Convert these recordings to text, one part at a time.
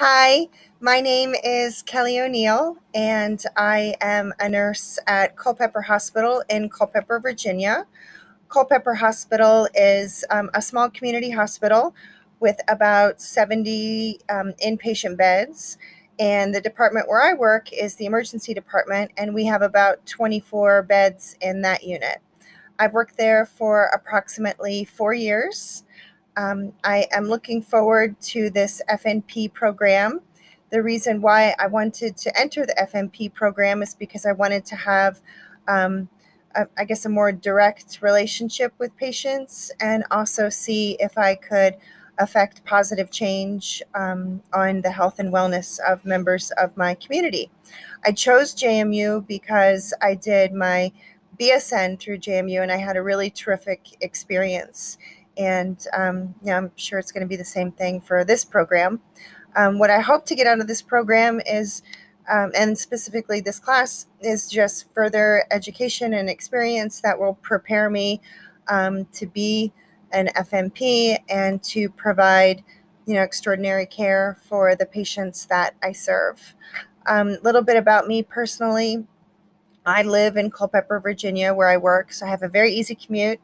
Hi, my name is Kelly O'Neill, and I am a nurse at Culpeper Hospital in Culpeper, Virginia. Culpeper Hospital is um, a small community hospital with about 70 um, inpatient beds. And the department where I work is the emergency department, and we have about 24 beds in that unit. I've worked there for approximately four years. Um, I am looking forward to this FNP program. The reason why I wanted to enter the FNP program is because I wanted to have, um, a, I guess, a more direct relationship with patients and also see if I could affect positive change um, on the health and wellness of members of my community. I chose JMU because I did my BSN through JMU and I had a really terrific experience. And um, I'm sure it's going to be the same thing for this program. Um, what I hope to get out of this program is, um, and specifically this class, is just further education and experience that will prepare me um, to be an FMP and to provide you know extraordinary care for the patients that I serve. A um, little bit about me personally. I live in Culpeper, Virginia, where I work, so I have a very easy commute.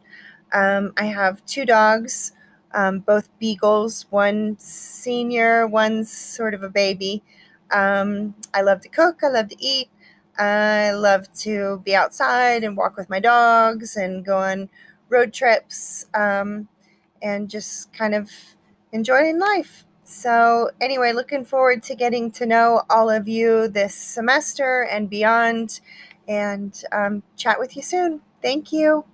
Um, I have two dogs, um, both beagles, one senior, one's sort of a baby. Um, I love to cook, I love to eat, I love to be outside and walk with my dogs and go on road trips um, and just kind of enjoying life. So, anyway, looking forward to getting to know all of you this semester and beyond and um, chat with you soon. Thank you.